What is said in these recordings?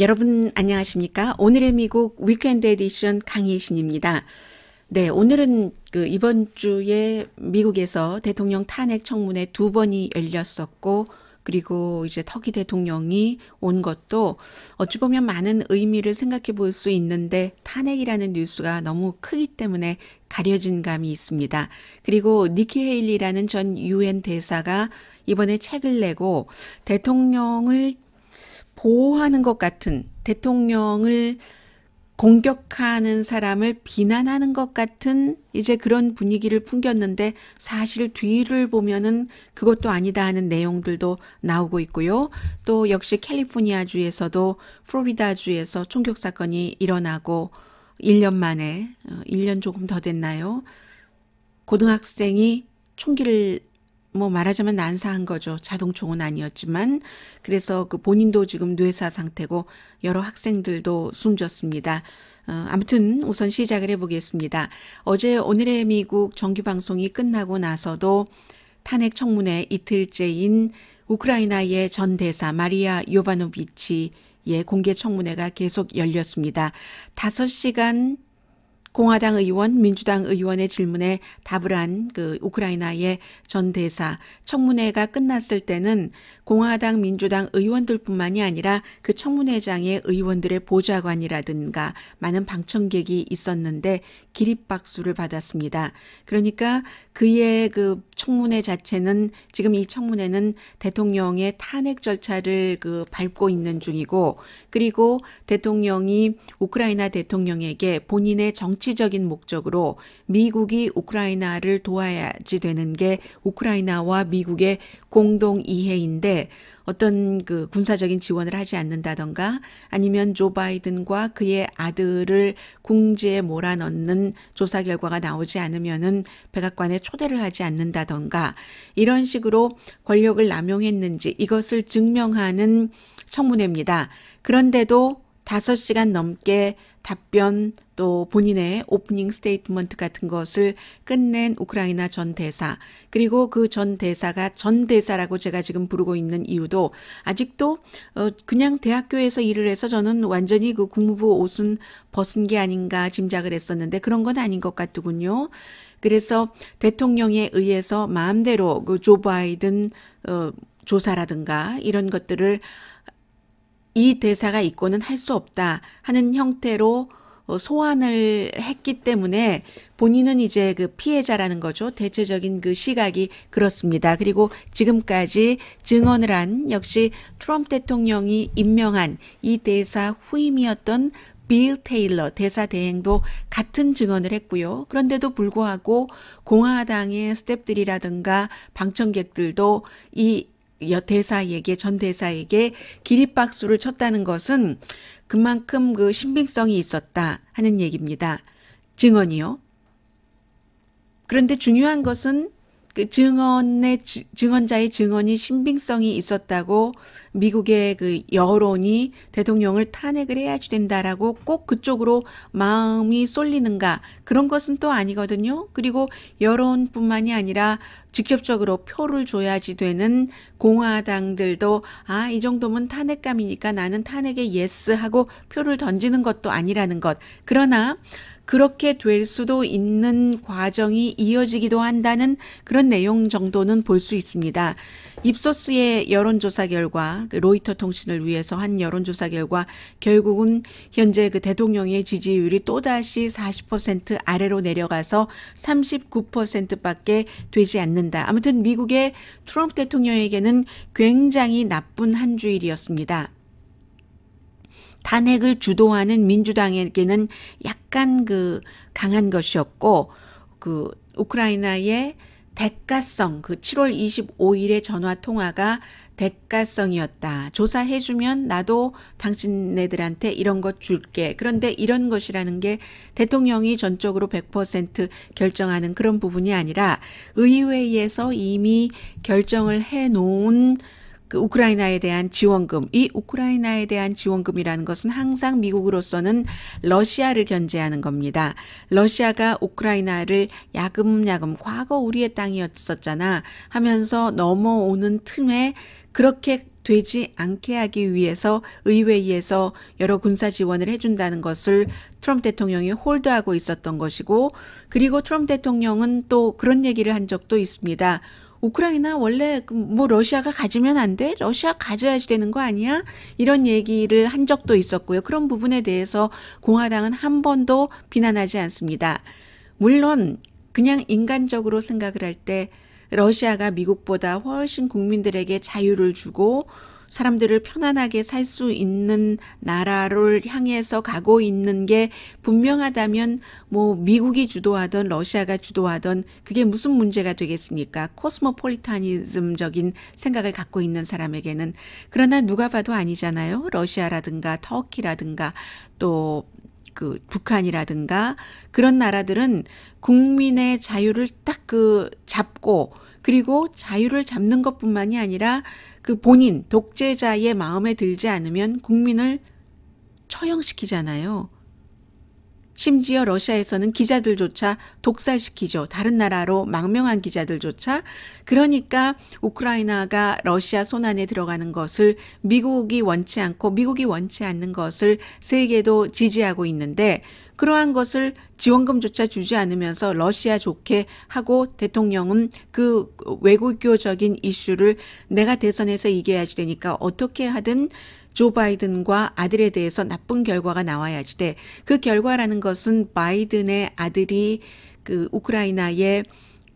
여러분 안녕하십니까? 오늘의 미국 위켄드 에디션 강예신입니다. 네, 오늘은 그 이번 주에 미국에서 대통령 탄핵 청문회 두 번이 열렸었고 그리고 이제 터키 대통령이 온 것도 어찌 보면 많은 의미를 생각해 볼 수 있는데 탄핵이라는 뉴스가 너무 크기 때문에 가려진 감이 있습니다. 그리고 니키 헤일리라는 전 유엔 대사가 이번에 책을 내고 대통령을 보호하는 것 같은 대통령을 공격하는 사람을 비난하는 것 같은 이제 그런 분위기를 풍겼는데 사실 뒤를 보면은 그것도 아니다 하는 내용들도 나오고 있고요. 또 역시 캘리포니아주에서도 플로리다주에서 총격 사건이 일어나고 1년 만에 1년 어, 조금 더 됐나요? 고등학생이 총기를 뭐 말하자면 난사한 거죠. 자동총은 아니었지만 그래서 그 본인도 지금 뇌사 상태고 여러 학생들도 숨졌습니다. 어, 아무튼 우선 시작을 해보겠습니다. 어제 오늘의 미국 정규 방송이 끝나고 나서도 탄핵 청문회 이틀째인 우크라이나의 전 대사 마리아 요바노비치의 공개 청문회가 계속 열렸습니다. 5시간 공화당 의원, 민주당 의원의 질문에 답을 한 그 우크라이나의 전 대사 청문회가 끝났을 때는 공화당, 민주당 의원들뿐만이 아니라 그 청문회장의 의원들의 보좌관이라든가 많은 방청객이 있었는데 기립박수를 받았습니다. 그러니까 그의 그 청문회 자체는 지금 이 청문회는 대통령의 탄핵 절차를 그 밟고 있는 중이고 그리고 대통령이 우크라이나 대통령에게 본인의 정 정치적인 목적으로 미국이 우크라이나를 도와야지 되는 게 우크라이나와 미국의 공동 이해인데 어떤 그 군사적인 지원을 하지 않는다던가 아니면 조 바이든과 그의 아들을 궁지에 몰아넣는 조사 결과가 나오지 않으면은 백악관에 초대를 하지 않는다던가 이런 식으로 권력을 남용했는지 이것을 증명하는 청문회입니다. 그런데도 5 시간 넘게 답변 또 본인의 오프닝 스테이트먼트 같은 것을 끝낸 우크라이나 전 대사 그리고 그 전 대사가 전 대사라고 제가 지금 부르고 있는 이유도 아직도 어 그냥 대학교에서 일을 해서 저는 완전히 그 국무부 옷은 벗은 게 아닌가 짐작을 했었는데 그런 건 아닌 것 같더군요. 그래서 대통령에 의해서 마음대로 그조 바이든 어, 조사라든가 이런 것들을 이 대사가 있고는 할 수 없다 하는 형태로 어, 소환을 했기 때문에 본인은 이제 그 피해자라는 거죠. 대체적인 그 시각이 그렇습니다. 그리고 지금까지 증언을 한 역시 트럼프 대통령이 임명한 이 대사 후임이었던 빌 테일러 대사 대행도 같은 증언을 했고요. 그런데도 불구하고 공화당의 스탭들이라든가 방청객들도 이 여대사에게 전 대사에게 기립박수를 쳤다는 것은 그만큼 그 신빙성이 있었다 하는 얘기입니다. 증언이요. 그런데 중요한 것은 그 증언의 증언자의 증언이 신빙성이 있었다고 미국의 그 여론이 대통령을 탄핵을 해야지 된다라고 꼭 그쪽으로 마음이 쏠리는가 그런 것은 또 아니거든요. 그리고 여론뿐만이 아니라 직접적으로 표를 줘야지 되는 공화당들도 아 이 정도면 탄핵감이니까 나는 탄핵에 예스 하고 표를 던지는 것도 아니라는 것. 그러나 그렇게 될 수도 있는 과정이 이어지기도 한다는 그런 내용 정도는 볼 수 있습니다. 입소스의 여론조사 결과 그 로이터 통신을 위해서 한 여론조사 결과 결국은 현재 그 대통령의 지지율이 또다시 40% 아래로 내려가서 39%밖에 되지 않는다. 아무튼 미국의 트럼프 대통령에게는 굉장히 나쁜 한 주일이었습니다. 탄핵을 주도하는 민주당에게는 약간 그 강한 것이었고 그 우크라이나의 대가성 그 7월 25일의 전화 통화가 대가성이었다. 조사해주면 나도 당신네들한테 이런 것 줄게. 그런데 이런 것이라는 게 대통령이 전적으로 100% 결정하는 그런 부분이 아니라 의회에서 이미 결정을 해놓은 그 우크라이나에 대한 지원금, 이 우크라이나에 대한 지원금이라는 것은 항상 미국으로서는 러시아를 견제하는 겁니다. 러시아가 우크라이나를 야금야금 과거 우리의 땅이었었잖아 하면서 넘어오는 틈에 그렇게 되지 않게 하기 위해서 의회에서 여러 군사 지원을 해준다는 것을 트럼프 대통령이 홀드하고 있었던 것이고, 그리고 트럼프 대통령은 또 그런 얘기를 한 적도 있습니다. 우크라이나 원래 뭐 러시아가 가지면 안 돼? 러시아 가져야지 되는 거 아니야? 이런 얘기를 한 적도 있었고요. 그런 부분에 대해서 공화당은 한 번도 비난하지 않습니다. 물론 그냥 인간적으로 생각을 할 때 러시아가 미국보다 훨씬 국민들에게 자유를 주고 사람들을 편안하게 살 수 있는 나라를 향해서 가고 있는 게 분명하다면 뭐 미국이 주도하던 러시아가 주도하던 그게 무슨 문제가 되겠습니까? 코스모폴리타니즘적인 생각을 갖고 있는 사람에게는 그러나 누가 봐도 아니잖아요. 러시아라든가 터키라든가 또 그 북한이라든가 그런 나라들은 국민의 자유를 딱 그 잡고 그리고 자유를 잡는 것뿐만이 아니라 그 본인 독재자의 마음에 들지 않으면 국민을 처형시키잖아요. 심지어 러시아에서는 기자들조차 독살시키죠. 다른 나라로 망명한 기자들조차. 그러니까 우크라이나가 러시아 손안에 들어가는 것을 미국이 원치 않고 미국이 원치 않는 것을 세계도 지지하고 있는데 그러한 것을 지원금조차 주지 않으면서 러시아 좋게 하고 대통령은 그 외국교적인 이슈를 내가 대선에서 이겨야지 되니까 어떻게 하든 조 바이든과 아들에 대해서 나쁜 결과가 나와야지 돼. 그 결과라는 것은 바이든의 아들이 그 우크라이나의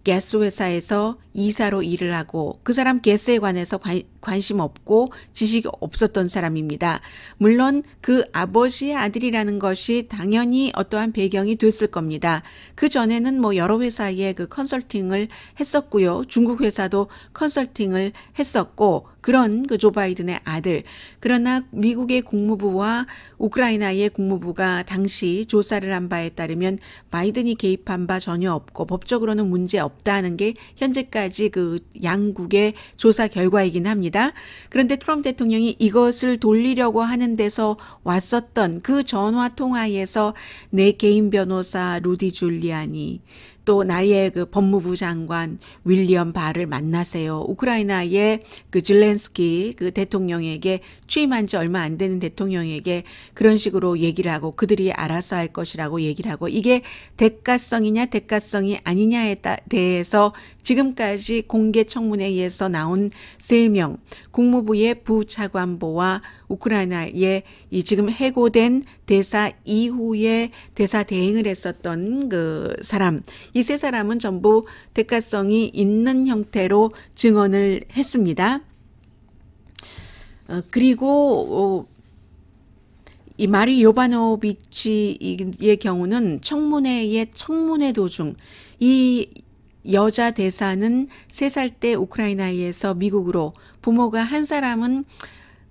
게스 회사에서 이사로 일을 하고 그 사람 개스에 관해서 관, 심 없고 지식이 없었던 사람입니다. 물론 그 아버지의 아들이라는 것이 당연히 어떠한 배경이 됐을 겁니다. 그 전에는 뭐 여러 회사에 그 컨설팅을 했었고요. 중국 회사도 컨설팅을 했었고 그런 그 조 바이든의 아들. 그러나 미국의 국무부와 우크라이나의 국무부가 당시 조사를 한 바에 따르면 바이든이 개입한 바 전혀 없고 법적으로는 문제 없다는 게 현재까지 지금지그 양국의 조사 결과이긴 합니다. 그런데 트럼프 대통령이 이것을 돌리려고 하는 데서 왔었던 그 전화 통화에서 내 개인 변호사 루디 줄리안이 또 나의 그 법무부 장관 윌리엄 바를 만나세요. 우크라이나의 그 질렌스키 그 대통령에게 취임한 지 얼마 안 되는 대통령에게 그런 식으로 얘기를 하고 그들이 알아서 할 것이라고 얘기를 하고 이게 대가성이냐 대가성이 아니냐에 대해서 지금까지 공개 청문회에 서 나온 세명 국무부의 부차관보와 우크라이나에 이 지금 해고된 대사 이후에 대사 대행을 했었던 그 사람 이 세 사람은 전부 대가성이 있는 형태로 증언을 했습니다. 어, 그리고 어, 이 마리 요바노비치의 경우는 청문회의 청문회 도중 이 여자 대사는 3살 때 우크라이나에서 미국으로 부모가 한 사람은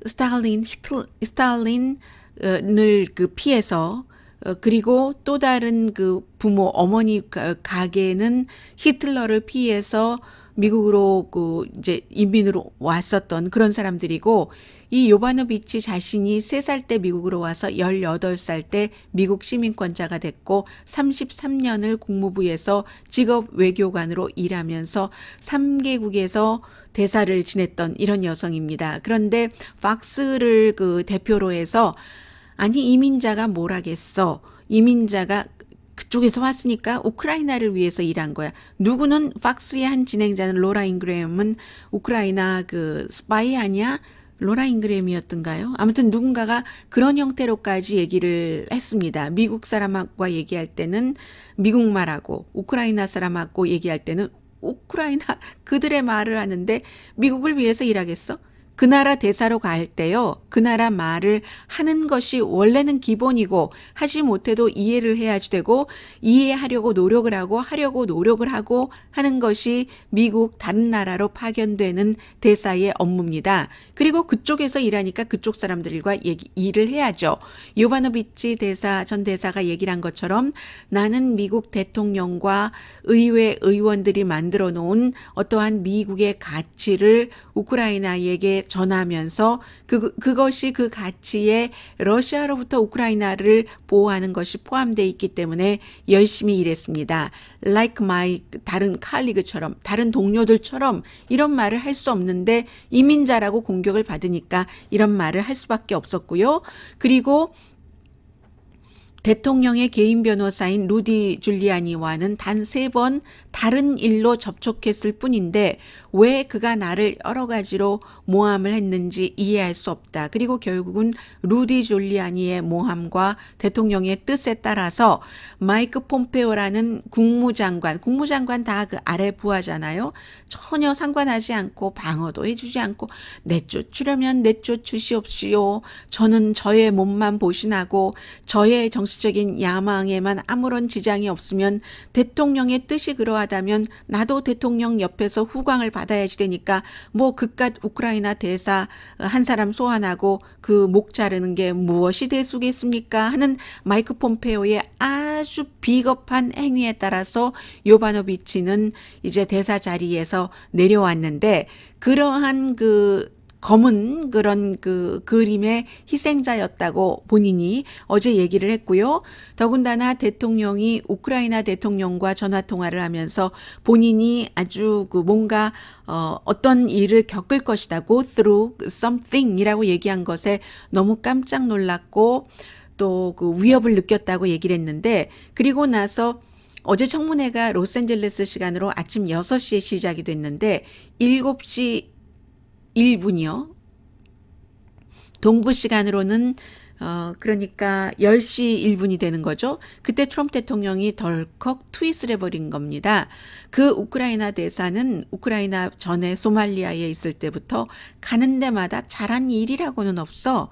스탈린, 히틀, 스탈린을 그 피해서 어, 그리고 또 다른 그 부모 어머니 가게는 히틀러를 피해서 미국으로 그 이제 인민으로 왔었던 그런 사람들이고 이 요바노비치 자신이 3살 때 미국으로 와서 18살 때 미국 시민권자가 됐고 33년을 국무부에서 직업 외교관으로 일하면서 3개국에서 대사를 지냈던 이런 여성입니다. 그런데 박스를 그 대표로 해서 아니 이민자가 뭘 하겠어. 이민자가 그쪽에서 왔으니까 우크라이나를 위해서 일한 거야. 누구는 박스의 한 진행자는 로라 인그레엄은 우크라이나 그 스파이 아니야? 로라 잉그램이었던가요? 아무튼 누군가가 그런 형태로까지 얘기를 했습니다. 미국 사람과 얘기할 때는 미국 말하고 우크라이나 사람하고 얘기할 때는 우크라이나 그들의 말을 하는데 미국을 위해서 일하겠어? 그 나라 대사로 갈 때요. 그 나라 말을 하는 것이 원래는 기본이고 하지 못해도 이해를 해야지 되고 이해하려고 노력을 하고 하려고 노력을 하고 하는 것이 미국 다른 나라로 파견되는 대사의 업무입니다. 그리고 그쪽에서 일하니까 그쪽 사람들과 얘기, 일을 해야죠. 요바노비치 대사 전 대사가 얘기를 한 것처럼 나는 미국 대통령과 의회 의원들이 만들어 놓은 어떠한 미국의 가치를 우크라이나에게 전하면서 그, 그것이 그 가치에 러시아로부터 우크라이나를 보호하는 것이 포함되어 있기 때문에 열심히 일했습니다. Like my 다른 칼리그처럼 다른 동료들처럼 이런 말을 할 수 없는데 이민자라고 공격을 받으니까 이런 말을 할 수밖에 없었고요. 그리고 대통령의 개인 변호사인 루디 줄리아니와는 단세번 다른 일로 접촉했을 뿐인데 왜 그가 나를 여러 가지로 모함을 했는지 이해할 수 없다. 그리고 결국은 루디 졸리아니의 모함과 대통령의 뜻에 따라서 마이크 폼페오라는 국무장관, 국무장관 다 그 아래 부하잖아요. 전혀 상관하지 않고 방어도 해주지 않고 내쫓으려면 내쫓으시옵시오. 저는 저의 몸만 보신하고 저의 정치적인 야망에만 아무런 지장이 없으면 대통령의 뜻이 그러한 필요하다면 나도 대통령 옆에서 후광을 받아야지 되니까 뭐 그깟 우크라이나 대사 어, 한 사람 소환하고 그 목 자르는 게 무엇이 대수겠습니까 하는 마이크 폼페오의 아주 비겁한 행위에 따라서 요바노비치는 이제 대사 자리에서 내려왔는데 그러한 그 검은 그런 그 그림의 희생자였다고 본인이 어제 얘기를 했고요. 더군다나 대통령이 우크라이나 대통령과 전화 통화를 하면서 본인이 아주 그 뭔가 어, 어떤 일을 겪을 것이다. go through something 이라고 얘기한 것에 너무 깜짝 놀랐고 또 그 위협을 느꼈다고 얘기를 했는데 그리고 나서 어제 청문회가 로스앤젤레스 시간으로 아침 6시에 시작이 됐는데 7시 1분이요. 동부 시간으로는 어, 그러니까 10시 1분이 되는 거죠. 그때 트럼프 대통령이 덜컥 트윗을 해버린 겁니다. 그 우크라이나 대사는 우크라이나 전에 소말리아에 있을 때부터 가는 데마다 잘한 일이라고는 없어.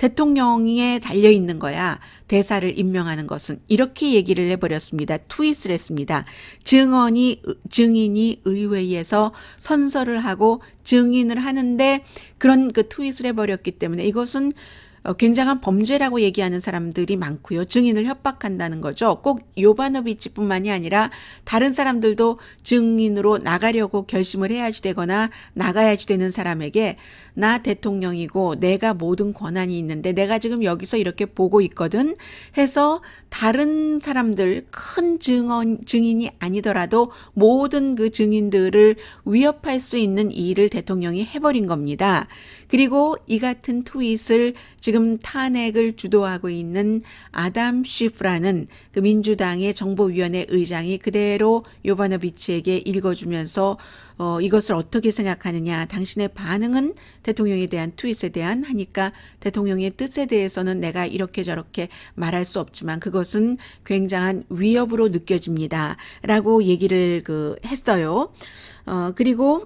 대통령에 달려 있는 거야. 대사를 임명하는 것은 이렇게 얘기를 해버렸습니다. 트윗을 했습니다. 증언이 증인이 의회에서 선서를 하고 증인을 하는데 그런 그 트윗을 해버렸기 때문에 이것은 어, 굉장한 범죄라고 얘기하는 사람들이 많고요. 증인을 협박한다는 거죠. 꼭 요바노비치뿐만이 아니라 다른 사람들도 증인으로 나가려고 결심을 해야지 되거나 나가야지 되는 사람에게 나 대통령이고 내가 모든 권한이 있는데 내가 지금 여기서 이렇게 보고 있거든 해서 다른 사람들 큰 증언 증인이 아니더라도 모든 그 증인들을 위협할 수 있는 일을 대통령이 해버린 겁니다. 그리고 이 같은 트윗을 지금 탄핵을 주도하고 있는 아담 쉬프라는 그 민주당의 정보위원회 의장이 그대로 요바노비치에게 읽어주면서 어, 이것을 어떻게 생각하느냐, 당신의 반응은 대통령에 대한 트윗에 대한 하니까 대통령의 뜻에 대해서는 내가 이렇게 저렇게 말할 수 없지만 그것은 굉장한 위협으로 느껴집니다. 라고 얘기를 그 했어요. 어, 그리고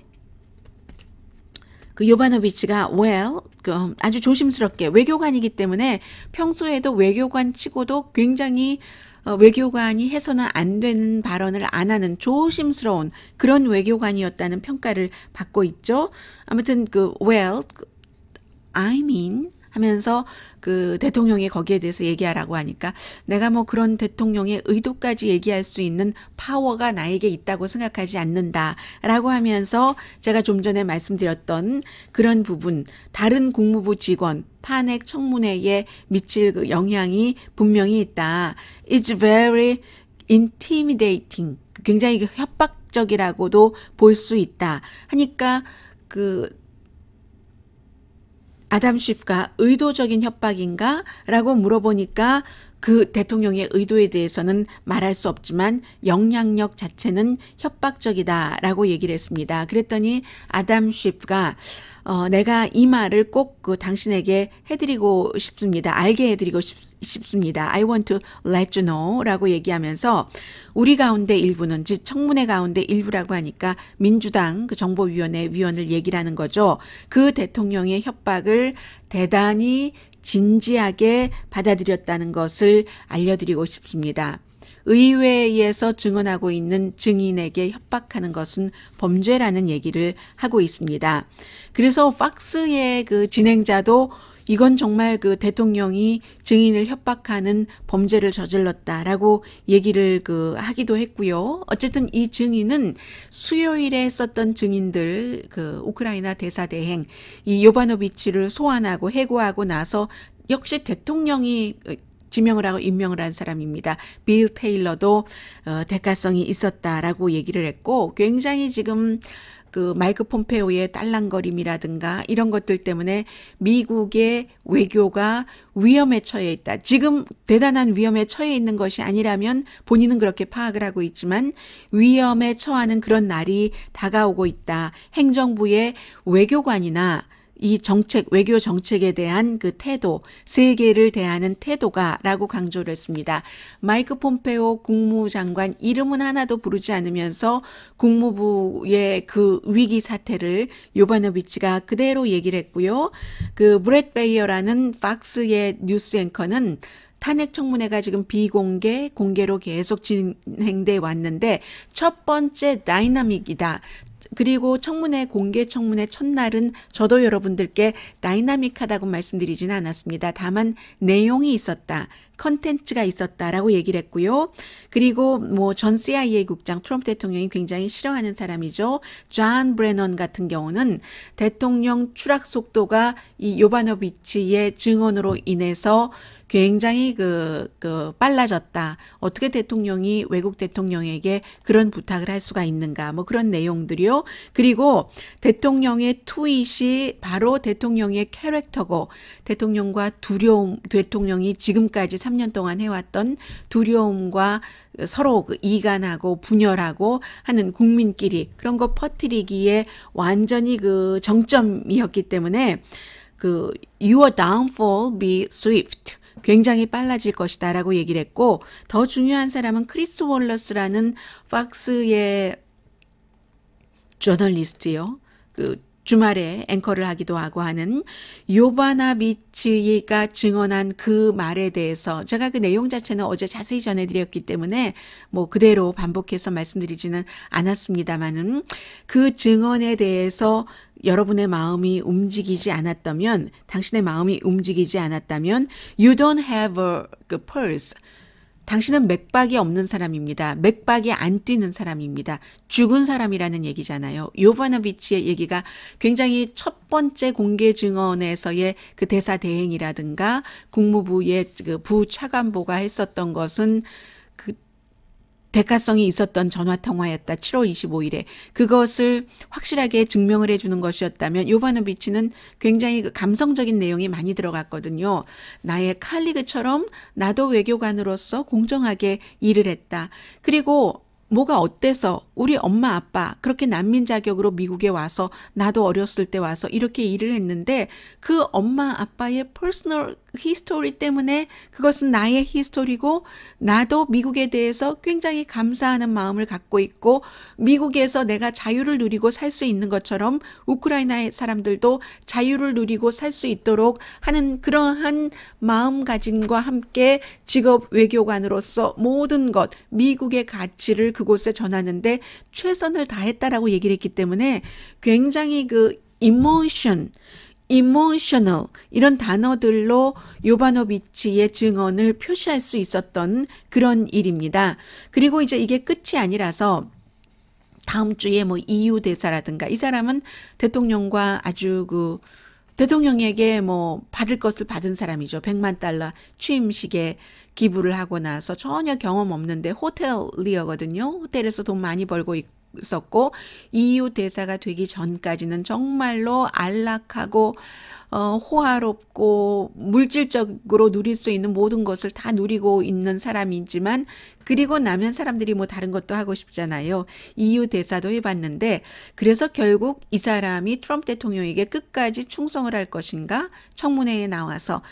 그 요바노비치가 well 그, 음, 아주 조심스럽게 외교관이기 때문에 평소에도 외교관 치고도 굉장히 어, 외교관이 해서는 안 되는 발언을 안 하는 조심스러운 그런 외교관이었다는 평가를 받고 있죠. 아무튼 그 well, I mean 하면서 그 대통령이 거기에 대해서 얘기하라고 하니까 내가 뭐 그런 대통령의 의도까지 얘기할 수 있는 파워가 나에게 있다고 생각하지 않는다라고 하면서 제가 좀 전에 말씀드렸던 그런 부분 다른 국무부 직원 탄핵 청문회에 미칠 영향이 분명히 있다. is very intimidating. 굉장히 그 협박적이라고도 볼 수 있다. 하니까 그 아담 쉽프가 의도적인 협박인가? 라고 물어보니까 그 대통령의 의도에 대해서는 말할 수 없지만 영향력 자체는 협박적이다 라고 얘기를 했습니다. 그랬더니 아담 쉽프가 어, 내가 이 말을 꼭 그 당신에게 해드리고 싶습니다. 알게 해드리고 싶, 싶습니다. I want to let you know 라고 얘기하면서 우리 가운데 일부는 즉 청문회 가운데 일부라고 하니까 민주당 그 정보위원회 위원을 얘기라는 거죠. 그 대통령의 협박을 대단히 진지하게 받아들였다는 것을 알려드리고 싶습니다. 의회에서 증언하고 있는 증인에게 협박하는 것은 범죄라는 얘기를 하고 있습니다. 그래서 팍스의 그 진행자도 이건 정말 그 대통령이 증인을 협박하는 범죄를 저질렀다라고 얘기를 그 하기도 했고요. 어쨌든 이 증인은 수요일에 썼던 증인들 그 우크라이나 대사 대행 이 요바노비치를 소환하고 해고하고 나서 역시 대통령이 지명을 하고 임명을 한 사람입니다. 빌 테일러도 어, 대가성이 있었다라고 얘기를 했고 굉장히 지금 그 마이크 폼페오의 딸랑거림이라든가 이런 것들 때문에 미국의 외교가 위험에 처해 있다. 지금 대단한 위험에 처해 있는 것이 아니라면 본인은 그렇게 파악을 하고 있지만 위험에 처하는 그런 날이 다가오고 있다. 행정부의 외교관이나 이 정책, 외교 정책에 대한 그 태도, 세계를 대하는 태도가 라고 강조를 했습니다. 마이크 폼페오 국무장관 이름은 하나도 부르지 않으면서 국무부의 그 위기 사태를 요바노비치가 그대로 얘기를 했고요. 그 브렛 베이어라는 박스의 뉴스 앵커는 탄핵 청문회가 지금 비공개, 공개로 계속 진행돼 왔는데 첫 번째 다이나믹이다. 그리고 청문회 공개 청문회 첫날은 저도 여러분들께 다이나믹하다고 말씀드리지는 않았습니다. 다만 내용이 있었다. 컨텐츠가 있었다라고 얘기를 했고요. 그리고 뭐 전 CIA 국장 트럼프 대통령이 굉장히 싫어하는 사람이죠. 존 브레넌 같은 경우는 대통령 추락 속도가 이 요바노비치의 증언으로 인해서 굉장히 그, 그 빨라졌다. 어떻게 대통령이 외국 대통령에게 그런 부탁을 할 수가 있는가. 뭐 그런 내용들이요. 그리고 대통령의 트윗이 바로 대통령의 캐릭터고 대통령과 두려움, 대통령이 지금까지 3년 동안 해왔던 두려움과 서로 그 이간하고 분열하고 하는 국민끼리 그런 거 퍼뜨리기에 완전히 그 정점이었기 때문에 그 Your downfall be swift. 굉장히 빨라질 것이다 라고 얘기를 했고 더 중요한 사람은 크리스 월러스라는 팍스의 저널리스트요. 그 주말에 앵커를 하기도 하고 하는 요바나 비치가 증언한 그 말에 대해서 제가 그 내용 자체는 어제 자세히 전해드렸기 때문에 뭐 그대로 반복해서 말씀드리지는 않았습니다만은 그 증언에 대해서 여러분의 마음이 움직이지 않았다면, 당신의 마음이 움직이지 않았다면, you don't have a 그 pulse. 당신은 맥박이 없는 사람입니다. 맥박이 안 뛰는 사람입니다. 죽은 사람이라는 얘기잖아요. 요바나비치의 얘기가 굉장히 첫 번째 공개 증언에서의 그 대사 대행이라든가 국무부의 그 부차관보가 했었던 것은 대가성이 있었던 전화 통화였다. 7월 25일에 그것을 확실하게 증명을 해주는 것이었다면 요바노비치는 굉장히 그 감성적인 내용이 많이 들어갔거든요. 나의 칼리그처럼 나도 외교관으로서 공정하게 일을 했다. 그리고 뭐가 어때서 우리 엄마 아빠 그렇게 난민 자격으로 미국에 와서 나도 어렸을 때 와서 이렇게 일을 했는데 그 엄마 아빠의 퍼스널 히스토리 때문에 그것은 나의 히스토리고 나도 미국에 대해서 굉장히 감사하는 마음을 갖고 있고 미국에서 내가 자유를 누리고 살 수 있는 것처럼 우크라이나의 사람들도 자유를 누리고 살 수 있도록 하는 그러한 마음가짐과 함께 직업 외교관으로서 모든 것 미국의 가치를 그곳에 전하는데 최선을 다했다라고 얘기를 했기 때문에 굉장히 그 이모션 emotional 이런 단어들로 요바노비치의 증언을 표시할 수 있었던 그런 일입니다. 그리고 이제 이게 끝이 아니라서 다음 주에 뭐 EU 대사라든가 이 사람은 대통령과 아주 그 대통령에게 뭐 받을 것을 받은 사람이죠. 100만 달러 취임식에 기부를 하고 나서 전혀 경험 없는데 호텔리어거든요. 호텔에서 돈 많이 벌고 있고 있었고 EU 대사가 되기 전까지는 정말로 안락하고 어, 호화롭고 물질적으로 누릴 수 있는 모든 것을 다 누리고 있는 사람이지만 그리고 나면 사람들이 뭐 다른 것도 하고 싶잖아요. EU 대사도 해봤는데 그래서 결국 이 사람이 트럼프 대통령에게 끝까지 충성을 할 것인가 청문회에 나와서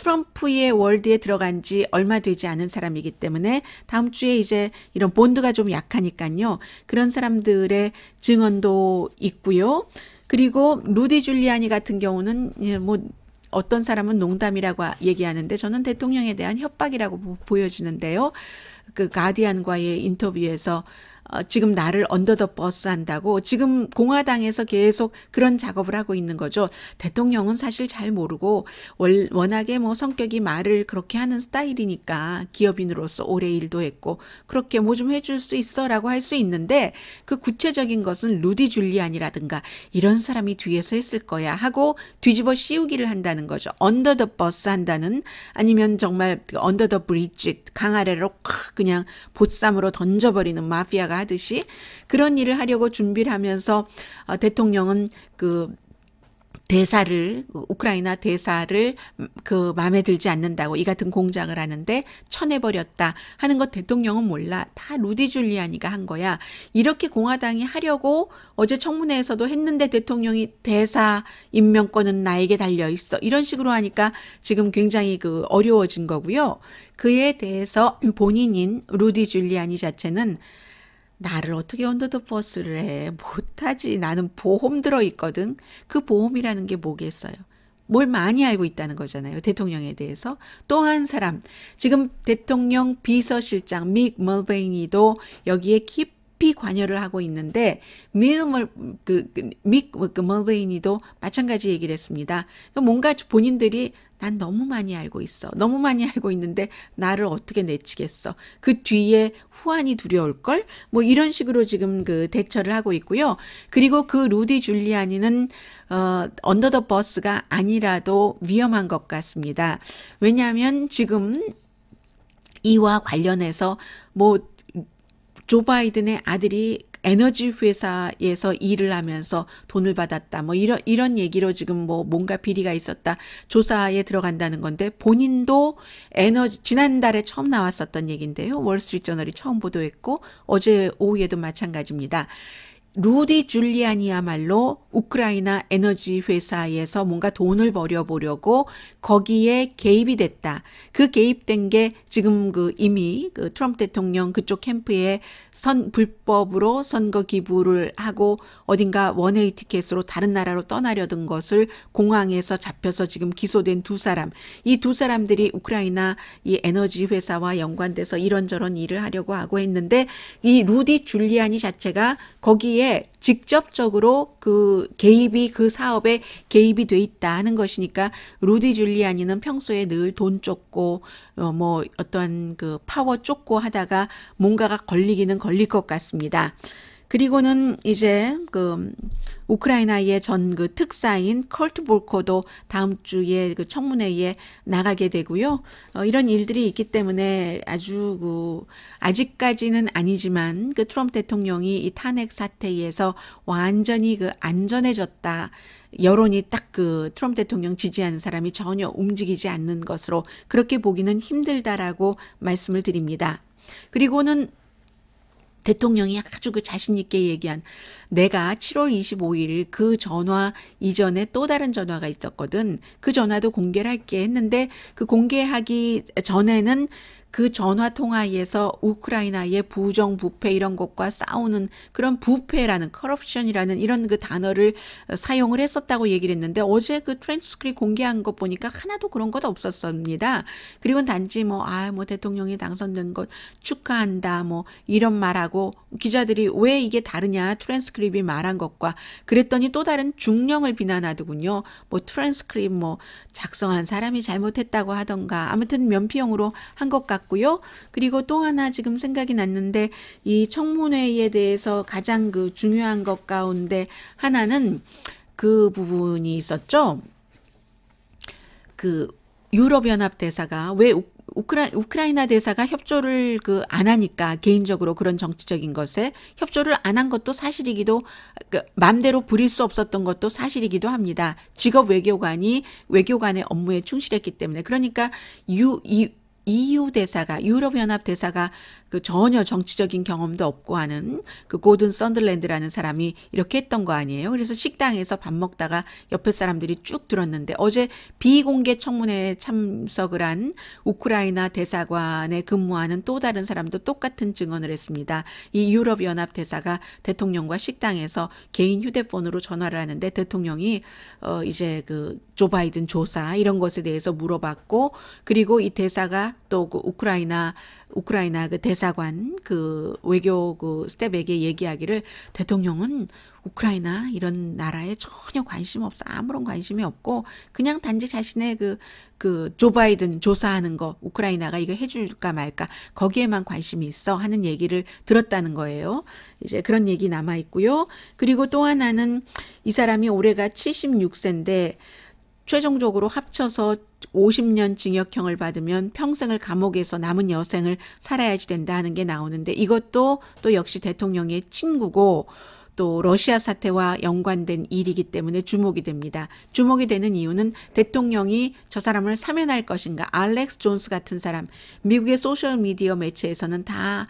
트럼프의 월드에 들어간 지 얼마 되지 않은 사람이기 때문에 다음 주에 이제 이런 본드가 좀 약하니까요. 그런 사람들의 증언도 있고요. 그리고 루디 줄리아니 같은 경우는 예, 뭐 어떤 사람은 농담이라고 얘기하는데 저는 대통령에 대한 협박이라고 보여지는데요. 그 가디안과의 인터뷰에서 어, 지금 나를 언더더 버스 한다고 지금 공화당에서 계속 그런 작업을 하고 있는 거죠. 대통령은 사실 잘 모르고 월, 워낙에 뭐 성격이 말을 그렇게 하는 스타일이니까 기업인으로서 오래 일도 했고 그렇게 뭐 좀 해줄 수 있어라고 할 수 있는데 그 구체적인 것은 루디 줄리안이라든가 이런 사람이 뒤에서 했을 거야 하고 뒤집어 씌우기를 한다는 거죠. 언더더 버스 한다는 아니면 정말 언더더 브릿지 강 아래로 그냥 보쌈으로 던져버리는 마피아가 하듯이 그런 일을 하려고 준비를 하면서 어, 대통령은 그 대사를 그 우크라이나 대사를 음, 그 마음에 들지 않는다고 이 같은 공작을 하는데 쳐내버렸다 하는 것 대통령은 몰라 다 루디 줄리아니가 한 거야 이렇게 공화당이 하려고 어제 청문회에서도 했는데 대통령이 대사 임명권은 나에게 달려 있어 이런 식으로 하니까 지금 굉장히 그 어려워진 거고요 그에 대해서 본인인 루디 줄리아니 자체는 나를 어떻게 언더더버스를 해? 못하지. 나는 보험 들어있거든. 그 보험이라는 게 뭐겠어요? 뭘 많이 알고 있다는 거잖아요. 대통령에 대해서. 또 한 사람, 지금 대통령 비서실장 믹 멀베이니도 여기에 깊 깊이 관여를 하고 있는데 밀멀 그믹 그, 뭐, 그, 멀베이니도 마찬가지 얘기를 했습니다. 그러니까 뭔가 본인들이 난 너무 많이 알고 있어. 너무 많이 알고 있는데 나를 어떻게 내치겠어. 그 뒤에 후환이 두려울 걸. 뭐 이런 식으로 지금 그 대처를 하고 있고요. 그리고 그 루디 줄리아니는 어 언더더 버스가 아니라도 위험한 것 같습니다. 왜냐하면 지금 이와 관련해서 뭐조 바이든의 아들이 에너지 회사에서 일을 하면서 돈을 받았다. 뭐 이런 이런 얘기로 지금 뭐 뭔가 비리가 있었다. 조사에 들어간다는 건데 본인도 에너지 지난달에 처음 나왔었던 얘긴데요. 월스트리트 저널이 처음 보도했고 어제 오후에도 마찬가지입니다. 루디 줄리안이야말로 우크라이나 에너지 회사에서 뭔가 돈을 벌여보려고 거기에 개입이 됐다. 그 개입된 게 지금 그 이미 그 트럼프 대통령 그쪽 캠프에 선, 불법으로 선거 기부를 하고 어딘가 원웨이 티켓으로 다른 나라로 떠나려던 것을 공항에서 잡혀서 지금 기소된 두 사람. 이 두 사람들이 우크라이나 이 에너지 회사와 연관돼서 이런저런 일을 하려고 하고 했는데 이 루디 줄리안이 자체가 거기에 동시에 직접적으로 그 개입이 그 사업에 개입이 돼 있다 하는 것이니까 루디 줄리아니는 평소에 늘 돈 쫓고 어, 뭐 어떤 그 파워 쫓고 하다가 뭔가가 걸리기는 걸릴 것 같습니다. 그리고는 이제 그 우크라이나의 전 그 특사인 컬트 볼코도 다음 주에 그 청문회에 나가게 되고요. 어, 이런 일들이 있기 때문에 아주 그 아직까지는 아니지만 그 트럼프 대통령이 이 탄핵 사태에서 완전히 그 안전해졌다. 여론이 딱 그 트럼프 대통령 지지하는 사람이 전혀 움직이지 않는 것으로 그렇게 보기는 힘들다라고 말씀을 드립니다. 그리고는 대통령이 아주 그 자신있게 얘기한 내가 7월 25일 그 전화 이전에 또 다른 전화가 있었거든. 그 전화도 공개를 할게 했는데 그 공개하기 전에는 그 전화 통화에서 우크라이나의 부정 부패 이런 것과 싸우는 그런 부패라는 커럽션이라는 이런 그 단어를 사용을 했었다고 얘기를 했는데 어제 그 트랜스크립 공개한 것 보니까 하나도 그런 것 없었습니다. 그리고 단지 뭐 아, 뭐 대통령이 당선된 것 축하한다 뭐 이런 말하고 기자들이 왜 이게 다르냐 트랜스크립이 말한 것과 그랬더니 또 다른 중령을 비난하더군요. 뭐 트랜스크립 뭐 작성한 사람이 잘못했다고 하던가 아무튼 면피용으로 한 것 같고 같고요. 그리고 또 하나 지금 생각이 났는데 이 청문회에 대해서 가장 그 중요한 것 가운데 하나는 그 부분이 있었죠. 그 유럽연합 대사가 왜 우크라, 우크라이나 대사가 협조를 그안 하니까 개인적으로 그런 정치적인 것에 협조를 안 한 것도 사실이기도 그 맘대로 부릴 수 없었던 것도 사실이기도 합니다. 직업 외교관이 외교관의 업무에 충실했기 때문에 그러니까 유, 이, EU 대사가 유럽 연합 대사가 그 전혀 정치적인 경험도 없고 하는 그 고든 썬들랜드라는 사람이 이렇게 했던 거 아니에요. 그래서 식당에서 밥 먹다가 옆에 사람들이 쭉 들었는데 어제 비공개 청문회에 참석을 한 우크라이나 대사관에 근무하는 또 다른 사람도 똑같은 증언을 했습니다. 이 유럽 연합 대사가 대통령과 식당에서 개인 휴대폰으로 전화를 하는데 대통령이 어 이제 그조 바이든 조사 이런 것에 대해서 물어봤고 그리고 이 대사가 또 그 우크라이나 우크라이나 그 대사관 그 외교 그 스텝에게 얘기하기를 대통령은 우크라이나 이런 나라에 전혀 관심 없어 아무런 관심이 없고 그냥 단지 자신의 그 그조 바이든 조사하는 거 우크라이나가 이거 해줄까 말까 거기에만 관심이 있어 하는 얘기를 들었다는 거예요. 이제 그런 얘기 남아 있고요. 그리고 또 하나는 이 사람이 올해가 76세인데 최종적으로 합쳐서 50년 징역형을 받으면 평생을 감옥에서 남은 여생을 살아야지 된다 하는 게 나오는데 이것도 또 역시 대통령의 친구고 또 러시아 사태와 연관된 일이기 때문에 주목이 됩니다. 주목이 되는 이유는 대통령이 저 사람을 사면할 것인가 알렉스 존스 같은 사람 미국의 소셜 미디어 매체에서는 다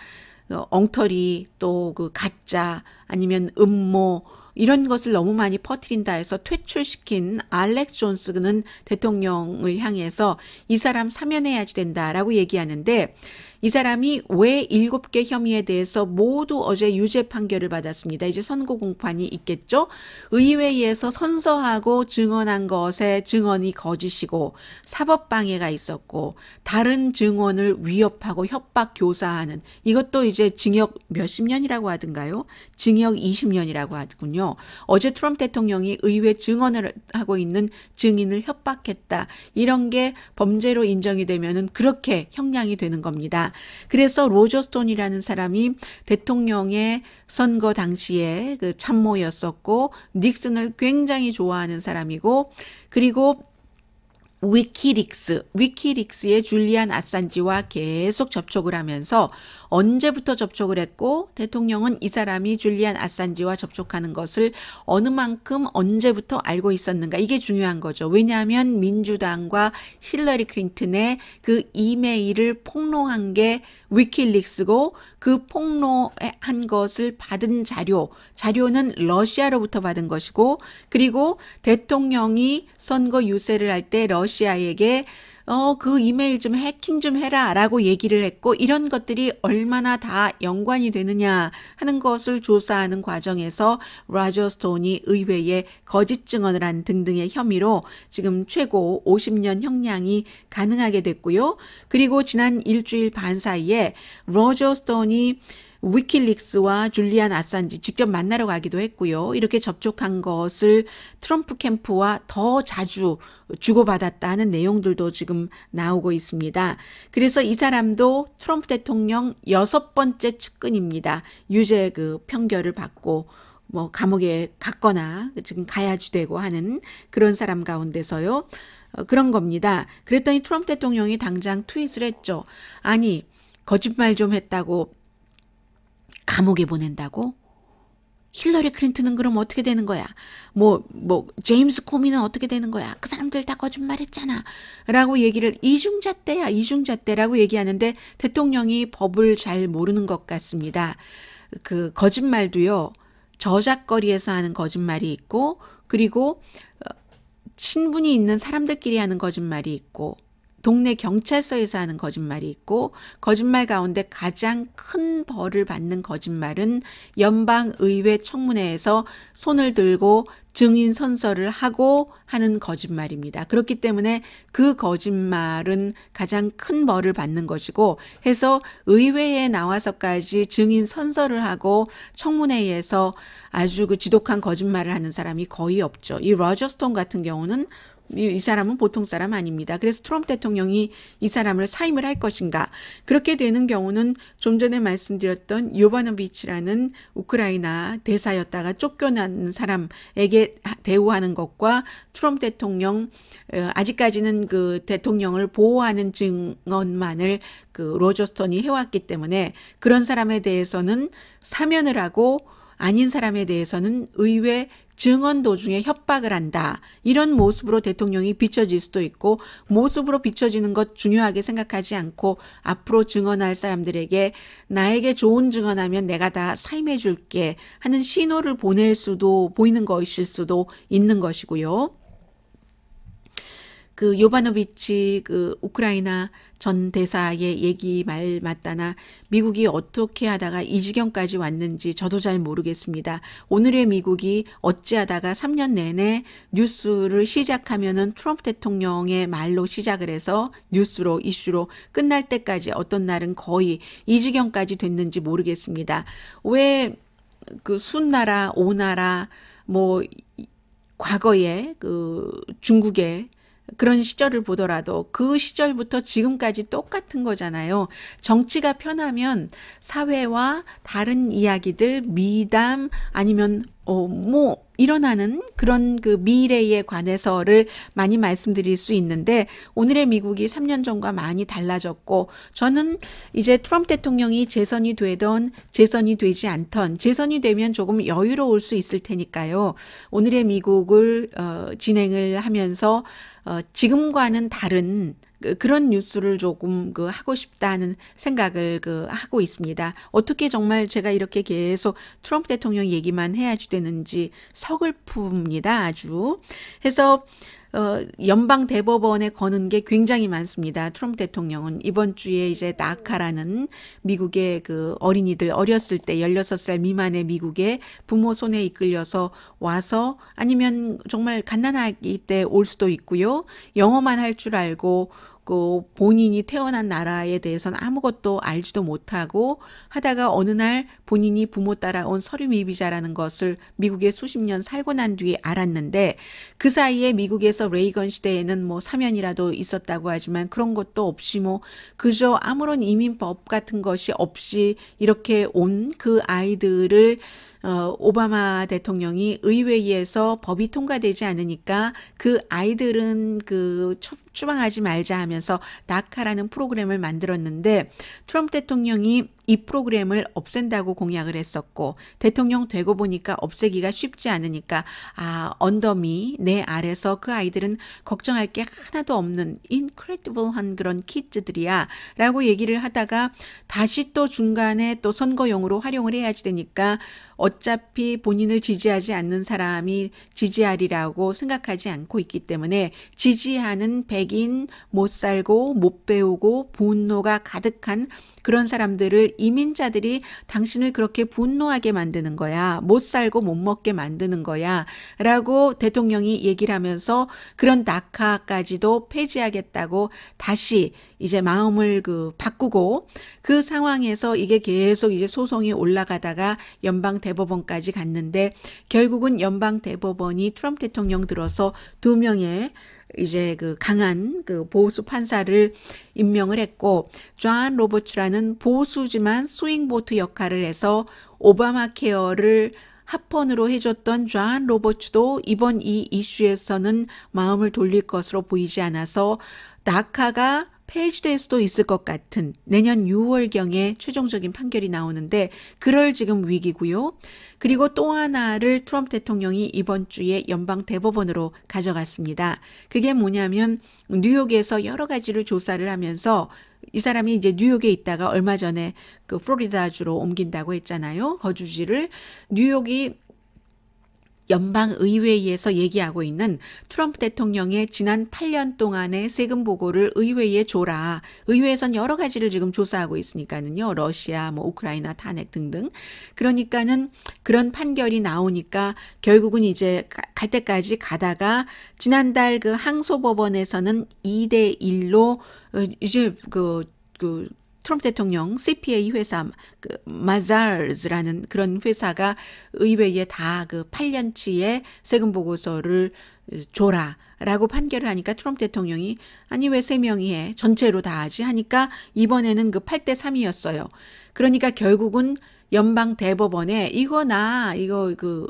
어, 엉터리 또 그 가짜 아니면 음모 이런 것을 너무 많이 퍼트린다 해서 퇴출시킨 알렉 존스는 대통령을 향해서 이 사람 사면해야지 된다라고 얘기하는데 이 사람이 왜 일곱 개 혐의에 대해서 모두 어제 유죄 판결을 받았습니다. 이제 선고 공판이 있겠죠. 의회에서 선서하고 증언한 것에 증언이 거짓이고 사법 방해가 있었고 다른 증언을 위협하고 협박 교사하는 이것도 이제 징역 몇십 년이라고 하던가요? 징역 20년이라고 하군요. 어제 트럼프 대통령이 의회 증언을 하고 있는 증인을 협박했다. 이런 게 범죄로 인정이 되면은 그렇게 형량이 되는 겁니다. 그래서 로저스톤이라는 사람이 대통령의 선거 당시에 그 참모였었고 닉슨을 굉장히 좋아하는 사람이고 그리고 위키릭스, 위키릭스의 줄리안 아산지와 계속 접촉을 하면서 언제부터 접촉을 했고 대통령은 이 사람이 줄리안 아산지와 접촉하는 것을 어느 만큼 언제부터 알고 있었는가 이게 중요한 거죠. 왜냐하면 민주당과 힐러리 클린턴의 그 이메일을 폭로한 게 위킬릭스고그 폭로한 것을 받은 자료, 자료는 러시아로부터 받은 것이고 그리고 대통령이 선거 유세를 할 때 러시아에게 어, 그 이메일 좀 해킹 좀 해라 라고 얘기를 했고 이런 것들이 얼마나 다 연관이 되느냐 하는 것을 조사하는 과정에서 라저 스톤이 의회에 거짓 증언을 한 등등의 혐의로 지금 최고 50년 형량이 가능하게 됐고요. 그리고 지난 일주일 반 사이에 러저 스톤이 위킬릭스와 줄리안 아산지 직접 만나러 가기도 했고요. 이렇게 접촉한 것을 트럼프 캠프와 더 자주 주고받았다는 내용들도 지금 나오고 있습니다. 그래서 이 사람도 트럼프 대통령 여섯 번째 측근입니다. 유죄 그 평결을 받고 뭐 감옥에 갔거나 지금 가야지되고 하는 그런 사람 가운데서요. 어, 그런 겁니다. 그랬더니 트럼프 대통령이 당장 트윗을 했죠. 아니 거짓말 좀 했다고 감옥에 보낸다고? 힐러리 클린트는 그럼 어떻게 되는 거야? 뭐, 뭐, 제임스 코미는 어떻게 되는 거야? 그 사람들 다 거짓말 했잖아. 라고 얘기를 이중잣대야이중잣대라고 얘기하는데 대통령이 법을 잘 모르는 것 같습니다. 그 거짓말도요, 저작거리에서 하는 거짓말이 있고, 그리고 어, 신분이 있는 사람들끼리 하는 거짓말이 있고, 동네 경찰서에서 하는 거짓말이 있고 거짓말 가운데 가장 큰 벌을 받는 거짓말은 연방 의회 청문회에서 손을 들고 증인 선서를 하고 하는 거짓말입니다. 그렇기 때문에 그 거짓말은 가장 큰 벌을 받는 것이고 해서 의회에 나와서까지 증인 선서를 하고 청문회에서 아주 그 지독한 거짓말을 하는 사람이 거의 없죠. 이 러저스톤 같은 경우는 이 사람은 보통 사람 아닙니다. 그래서 트럼프 대통령이 이 사람을 사임을 할 것인가. 그렇게 되는 경우는 좀 전에 말씀드렸던 요바노비치라는 우크라이나 대사였다가 쫓겨난 사람에게 대우하는 것과 트럼프 대통령 어, 아직까지는 그 대통령을 보호하는 증언만을 그 로저스턴이 해왔기 때문에 그런 사람에 대해서는 사면을 하고 아닌 사람에 대해서는 의회 증언 도중에 협박을 한다. 이런 모습으로 대통령이 비춰질 수도 있고 모습으로 비춰지는 것 중요하게 생각하지 않고 앞으로 증언할 사람들에게 나에게 좋은 증언하면 내가 다 사임해 줄게 하는 신호를 보낼 수도 보이는 것일 수도 있는 것이고요. 그 요바노비치 그 우크라이나 전 대사의 얘기 말 맞다나 미국이 어떻게 하다가 이 지경까지 왔는지 저도 잘 모르겠습니다. 오늘의 미국이 어찌하다가 3년 내내 뉴스를 시작하면은 트럼프 대통령의 말로 시작을 해서 뉴스로 이슈로 끝날 때까지 어떤 날은 거의 이 지경까지 됐는지 모르겠습니다. 왜 그 순나라, 오나라 뭐 과거에 그 중국의 그런 시절을 보더라도 그 시절부터 지금까지 똑같은 거잖아요. 정치가 편하면 사회와 다른 이야기들, 미담, 아니면, 어, 뭐, 일어나는 그런 그 미래에 관해서를 많이 말씀드릴 수 있는데 오늘의 미국이 3년 전과 많이 달라졌고 저는 이제 트럼프 대통령이 재선이 되던 재선이 되지 않던 재선이 되면 조금 여유로울 수 있을 테니까요. 오늘의 미국을 어, 진행을 하면서 어, 지금과는 다른 그, 그런 뉴스를 조금 그 하고 싶다는 생각을 그 하고 있습니다. 어떻게 정말 제가 이렇게 계속 트럼프 대통령 얘기만 해야지 되는지 턱글픕니다 아주. 해서 어, 연방 대법원에 거는 게 굉장히 많습니다. 트럼프 대통령은 이번 주에 이제 나카라는 미국의 그 어린이들 어렸을 때 16살 미만의 미국의 부모 손에 이끌려서 와서 아니면 정말 갓난아기 때 올 수도 있고요. 영어만 할 줄 알고 그 본인이 태어난 나라에 대해서는 아무것도 알지도 못하고 하다가 어느 날 본인이 부모 따라온 서류 미비자라는 것을 미국에 수십 년 살고 난 뒤에 알았는데 그 사이에 미국에서 레이건 시대에는 뭐 사면이라도 있었다고 하지만 그런 것도 없이 뭐 그저 아무런 이민법 같은 것이 없이 이렇게 온 그 아이들을 어, 오바마 대통령이 의회에서 법이 통과되지 않으니까 그 아이들은 그 추방하지 말자 하면서 다카라는 프로그램을 만들었는데 트럼프 대통령이 이 프로그램을 없앤다고 공약을 했었고 대통령 되고 보니까 없애기가 쉽지 않으니까 아 언더미 내 아래서 그 아이들은 걱정할 게 하나도 없는 인크레디블한 그런 키즈들이야라고 얘기를 하다가 다시 또 중간에 또 선거용으로 활용을 해야지 되니까 어차피 본인을 지지하지 않는 사람이 지지하리라고 생각하지 않고 있기 때문에 지지하는 배 백긴못 살고, 못 배우고, 분노가 가득한 그런 사람들을 이민자들이 당신을 그렇게 분노하게 만드는 거야. 못 살고 못 먹게 만드는 거야. 라고 대통령이 얘기를 하면서 그런 낙하까지도 폐지하겠다고 다시 이제 마음을 그 바꾸고 그 상황에서 이게 계속 이제 소송이 올라가다가 연방 대법원까지 갔는데 결국은 연방 대법원이 트럼프 대통령 들어서 두 명의 이제 그 강한 그 보수 판사를 임명을 했고 존 로버츠라는 보수지만 스윙 보트 역할을 해서 오바마 케어를 합헌으로 해줬던 존 로버츠도 이번 이 이슈에서는 마음을 돌릴 것으로 보이지 않아서 나카가 폐지될 수도 있을 것 같은 내년 6월경에 최종적인 판결이 나오는데 그럴 지금 위기고요. 그리고 또 하나를 트럼프 대통령이 이번 주에 연방 대법원으로 가져갔습니다. 그게 뭐냐면 뉴욕에서 여러 가지를 조사를 하면서 이 사람이 이제 뉴욕에 있다가 얼마 전에 그 플로리다주로 옮긴다고 했잖아요. 거주지를 뉴욕이 연방의회에서 얘기하고 있는 트럼프 대통령의 지난 8년 동안의 세금 보고를 의회에 줘라. 의회에선 여러 가지를 지금 조사하고 있으니까는요. 러시아, 뭐 우크라이나 탄핵 등등. 그러니까는 그런 판결이 나오니까 결국은 이제 갈 때까지 가다가 지난달 그 항소법원에서는 2대 1로 어, 이제 그, 그 트럼프 대통령 CPA 회사 그 마자르즈라는 그런 회사가 의회에 다 그 8년치의 세금 보고서를 줘라라고 판결을 하니까 트럼프 대통령이 아니 왜 세 명이 해 전체로 다 하지 하니까 이번에는 그 8대 3이었어요. 그러니까 결국은 연방 대법원에 이거 나 이거 그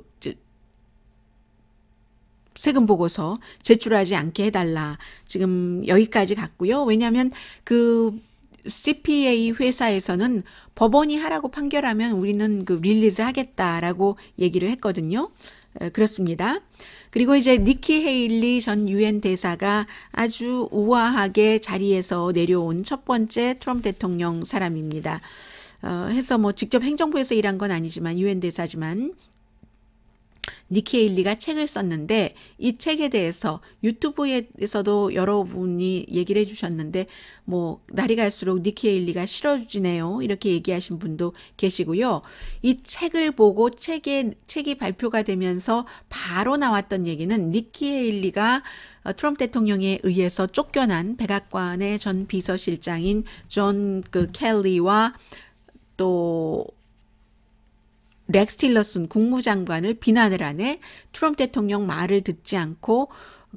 세금 보고서 제출하지 않게 해달라. 지금 여기까지 갔고요. 왜냐하면 그 CPA 회사에서는 법원이 하라고 판결하면 우리는 그 릴리즈 하겠다라고 얘기를 했거든요. 그렇습니다. 그리고 이제 니키 헤일리 전 유엔 대사가 아주 우아하게 자리에서 내려온 첫 번째 트럼프 대통령 사람입니다. 어, 해서 뭐 직접 행정부에서 일한 건 아니지만 유엔 대사지만 니키에일리가 책을 썼는데 이 책에 대해서 유튜브에서도 여러분이 얘기를 해주셨는데 뭐 날이 갈수록 니키에일리가 싫어지네요 이렇게 얘기하신 분도 계시고요. 이 책을 보고 책에 책이 발표가 되면서 바로 나왔던 얘기는 니키에일리가 어, 트럼프 대통령에 의해서 쫓겨난 백악관의 전 비서실장인 존 그 켈리와 또 렉스 틸러슨 국무장관을 비난을 하네 트럼프 대통령 말을 듣지 않고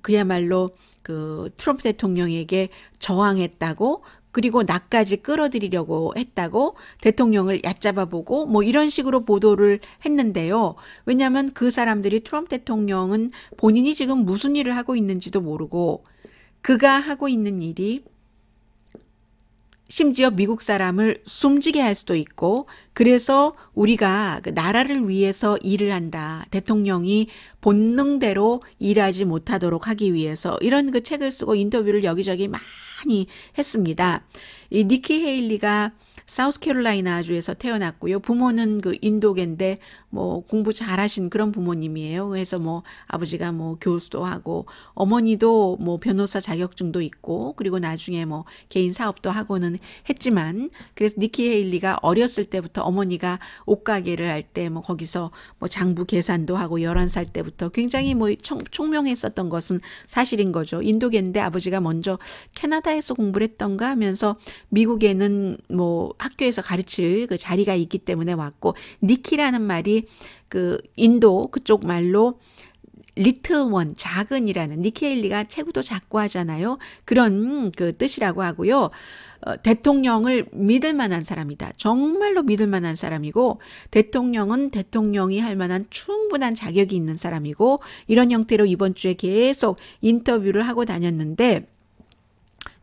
그야말로 그 트럼프 대통령에게 저항했다고 그리고 나까지 끌어들이려고 했다고 대통령을 얕잡아보고 뭐 이런 식으로 보도를 했는데요. 왜냐하면 그 사람들이 트럼프 대통령은 본인이 지금 무슨 일을 하고 있는지도 모르고 그가 하고 있는 일이 심지어 미국 사람을 숨지게 할 수도 있고 그래서 우리가 그 나라를 위해서 일을 한다. 대통령이 본능대로 일하지 못하도록 하기 위해서 이런 그 책을 쓰고 인터뷰를 여기저기 많이 했습니다. 이 니키 헤일리가 사우스캐롤라이나주에서 태어났고요. 부모는 그 인도계인데 뭐 공부 잘하신 그런 부모님이에요. 그래서 뭐 아버지가 뭐 교수도 하고 어머니도 뭐 변호사 자격증도 있고 그리고 나중에 뭐 개인 사업도 하고는 했지만 그래서 니키 헤일리가 어렸을 때부터 어머니가 옷가게를 할 때 뭐 거기서 뭐 장부 계산도 하고 11살 때부터 굉장히 뭐 청, 총명했었던 것은 사실인 거죠. 인도계인데 아버지가 먼저 캐나다에서 공부를 했던가 하면서 미국에는 뭐 학교에서 가르칠 그 자리가 있기 때문에 왔고 니키라는 말이 그 인도 그쪽 말로 리틀원 작은이라는 니케일리가 체구도 작고 하잖아요. 그런 그 뜻이라고 하고요. 어, 대통령을 믿을 만한 사람이다. 정말로 믿을 만한 사람이고 대통령은 대통령이 할 만한 충분한 자격이 있는 사람이고 이런 형태로 이번 주에 계속 인터뷰를 하고 다녔는데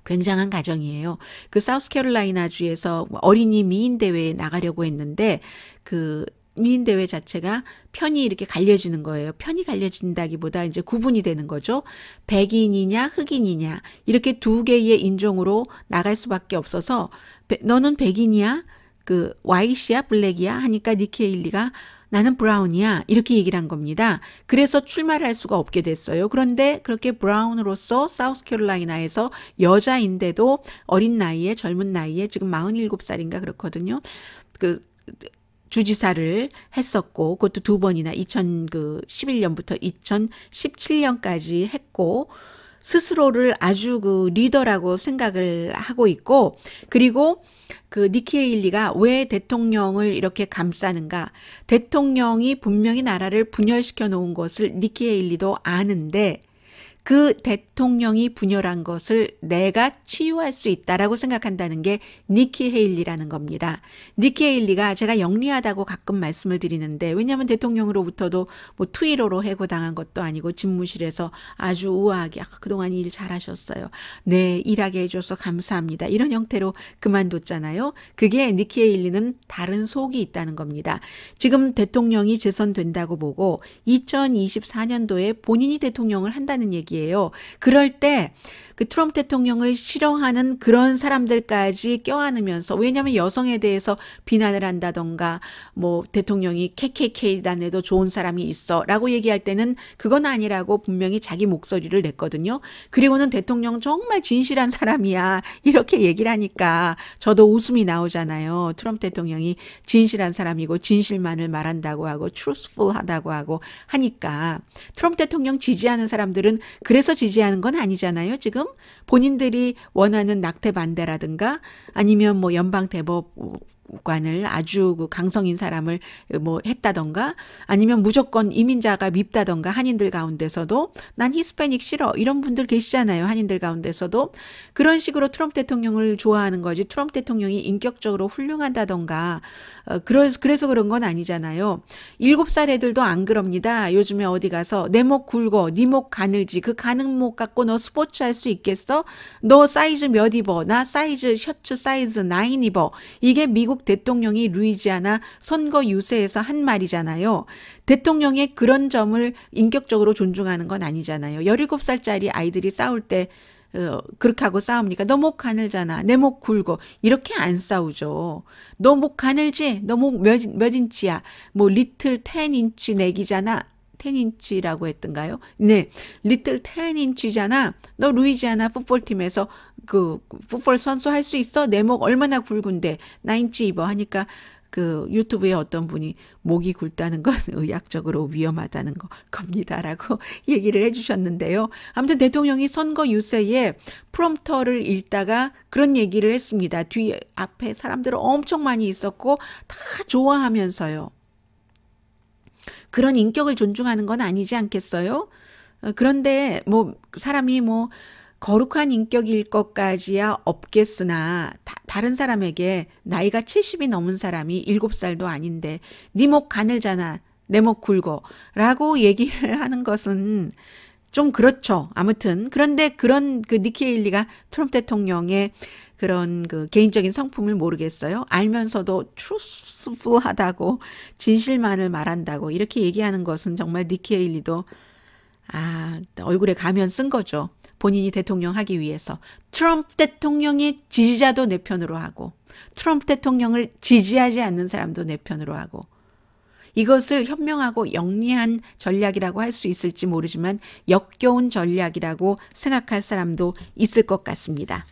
굉장한 가정이에요. 그 사우스캐롤라이나주에서 어린이 미인 대회에 나가려고 했는데 그 미인대회 자체가 편이 이렇게 갈려지는 거예요. 편이 갈려진다기보다 이제 구분이 되는 거죠. 백인이냐 흑인이냐 이렇게 두 개의 인종으로 나갈 수밖에 없어서 너는 백인이야 그 와이시야 블랙이야 하니까 니케일리가 나는 브라운이야 이렇게 얘기를 한 겁니다. 그래서 출마를 할 수가 없게 됐어요. 그런데 그렇게 브라운으로서 사우스캐롤라이나에서 여자인데도 어린 나이에 젊은 나이에 지금 47살인가 그렇거든요. 그 주지사를 했었고 그것도 두 번이나 2011년부터 그 2017년까지 했고 스스로를 아주 그 리더라고 생각을 하고 있고 그리고 그 니키 에일리가왜 대통령을 이렇게 감싸는가 대통령이 분명히 나라를 분열시켜 놓은 것을 니키 에일리도 아는데 그 대통령이 분열한 것을 내가 치유할 수 있다라고 생각한다는 게 니키 헤일리라는 겁니다. 니키 헤일리가 제가 영리하다고 가끔 말씀을 드리는데 왜냐하면 대통령으로부터도 뭐 투이로로 해고당한 것도 아니고 집무실에서 아주 우아하게 아, 그동안 일 잘하셨어요. 네 일하게 해줘서 감사합니다. 이런 형태로 그만뒀잖아요. 그게 니키 헤일리는 다른 속이 있다는 겁니다. 지금 대통령이 재선된다고 보고 2024년도에 본인이 대통령을 한다는 얘기 얘기예요. 그럴 때그 트럼프 대통령을 싫어하는 그런 사람들까지 껴안으면서 왜냐하면 여성에 대해서 비난을 한다던가 뭐 대통령이 KKK단에도 좋은 사람이 있어 라고 얘기할 때는 그건 아니라고 분명히 자기 목소리를 냈거든요. 그리고는 대통령 정말 진실한 사람이야 이렇게 얘기를 하니까 저도 웃음이 나오잖아요. 트럼프 대통령이 진실한 사람이고 진실만을 말한다고 하고 truthful하다고 하고 하니까 트럼프 대통령 지지하는 사람들은 그래서 지지하는 건 아니잖아요. 지금 본인들이 원하는 낙태 반대라든가 아니면 뭐 연방 대법 관을 아주 그 강성인 사람을 뭐 했다던가 아니면 무조건 이민자가 밉다던가 한인들 가운데서도 난 히스패닉 싫어 이런 분들 계시잖아요. 한인들 가운데서도 그런 식으로 트럼프 대통령을 좋아하는 거지 트럼프 대통령이 인격적으로 훌륭한다던가 어, 그래서, 그런건 아니잖아요. 일곱 살 애들도 안 그럽니다. 요즘에 어디 가서 내 목 굵어 니목 네 가늘지 그 가는 목 갖고 너 스포츠 할 수 있겠어? 너 사이즈 몇 입어? 나 사이즈 셔츠 사이즈 나인 입어. 이게 미국 미국 대통령이 루이지아나 선거 유세에서 한 말이잖아요. 대통령의 그런 점을 인격적으로 존중하는 건 아니잖아요. 17살짜리 아이들이 싸울 때 어, 그렇게 하고 싸웁니까? 너 목 가늘잖아. 내 목 굵어. 이렇게 안 싸우죠. 너 목 가늘지? 너 목 몇, 몇 인치야? 뭐, 리틀 텐 인치 내기잖아. 10인치라고 했던가요? 네. 리틀 10인치잖아. 너 루이지아나 풋볼팀에서 그 풋볼 선수 할 수 있어? 내 목 얼마나 굵은데. 나 인치 입어 하니까 그 유튜브에 어떤 분이 목이 굵다는 건 의학적으로 위험하다는 거 겁니다라고 얘기를 해주셨는데요. 아무튼 대통령이 선거 유세에 프롬터를 읽다가 그런 얘기를 했습니다. 뒤 앞에 사람들 엄청 많이 있었고 다 좋아하면서요. 그런 인격을 존중하는 건 아니지 않겠어요? 어, 그런데 뭐 사람이 뭐 거룩한 인격일 것까지야 없겠으나 다, 른 사람에게 나이가 70이 넘은 사람이 7살도 아닌데 네 목 가늘잖아. 내목 굴고 라고 얘기를 하는 것은 좀 그렇죠. 아무튼 그런데 그런 그 니키 헤일리가 트럼프 대통령의 그런 그 개인적인 성품을 모르겠어요. 알면서도 truthful하다고 진실만을 말한다고 이렇게 얘기하는 것은 정말 니키 헤일리도 아 얼굴에 가면 쓴 거죠. 본인이 대통령 하기 위해서 트럼프 대통령의 지지자도 내 편으로 하고 트럼프 대통령을 지지하지 않는 사람도 내 편으로 하고 이것을 현명하고 영리한 전략이라고 할 수 있을지 모르지만 역겨운 전략이라고 생각할 사람도 있을 것 같습니다.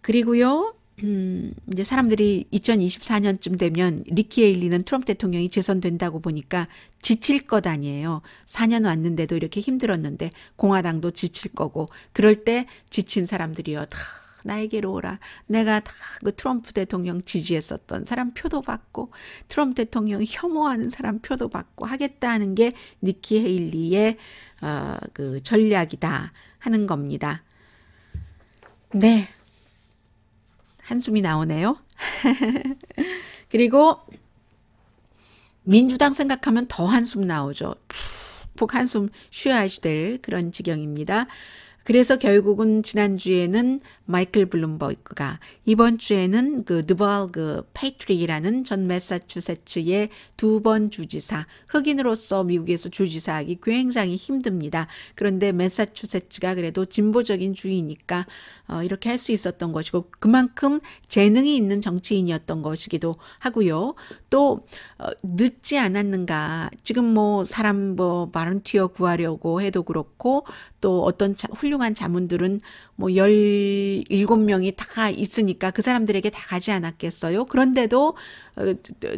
그리고요. 음, 이제 사람들이 2024년쯤 되면 리키 에일리는 트럼프 대통령이 재선된다고 보니까 지칠 것 아니에요. 4년 왔는데도 이렇게 힘들었는데 공화당도 지칠 거고 그럴 때 지친 사람들이요. 다 나에게로 오라. 내가 다 그 트럼프 대통령 지지했었던 사람 표도 받고 트럼프 대통령 혐오하는 사람 표도 받고 하겠다는 게 니키 헤일리의 어, 그 전략이다 하는 겁니다. 네. 한숨이 나오네요. 그리고 민주당 생각하면 더 한숨 나오죠. 푹 한숨 쉬어야 될 그런 지경입니다. 그래서 결국은 지난주에는 마이클 블룸버그가 이번 주에는 그누벌그 페이트릭이라는 그 전 매사추세츠의 두 번 주지사 흑인으로서 미국에서 주지사하기 굉장히 힘듭니다. 그런데 매사추세츠가 그래도 진보적인 주의니까 어, 이렇게 할 수 있었던 것이고 그만큼 재능이 있는 정치인이었던 것이기도 하고요. 또 어, 늦지 않았는가 지금 뭐 사람 뭐 바른티어 구하려고 해도 그렇고 또 어떤 자, 훌륭 훌륭한 자문들은 뭐 17명이 다 있으니까 그 사람들에게 다 가지 않았겠어요. 그런데도 어,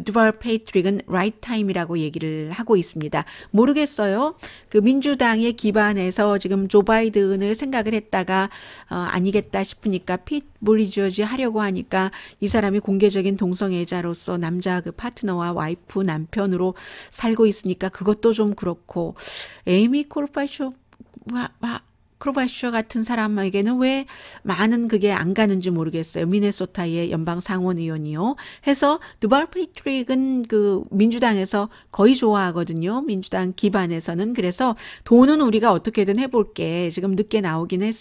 두발 페이트릭은 right time이라고 얘기를 하고 있습니다. 모르겠어요. 그 민주당의 기반에서 지금 조 바이든을 생각을 했다가 어, 아니겠다 싶으니까 핏몰리지어지 하려고 하니까 이 사람이 공개적인 동성애자로서 남자 그 파트너와 와이프 남편으로 살고 있으니까 그것도 좀 그렇고 에이미 콜파쇼 와, 와, 크로바슈어 같은 사람에게는 왜 많은 그게 안 가는지 모르겠어요. 미네소타의 연방 상원 의원이요. 해서 드발 이트릭은그 민주당에서 거의 좋아하거든요. 민주당 기반에서는 그래서 돈은 우리가 어떻게든 해볼게. 지금 늦게 나오긴 했,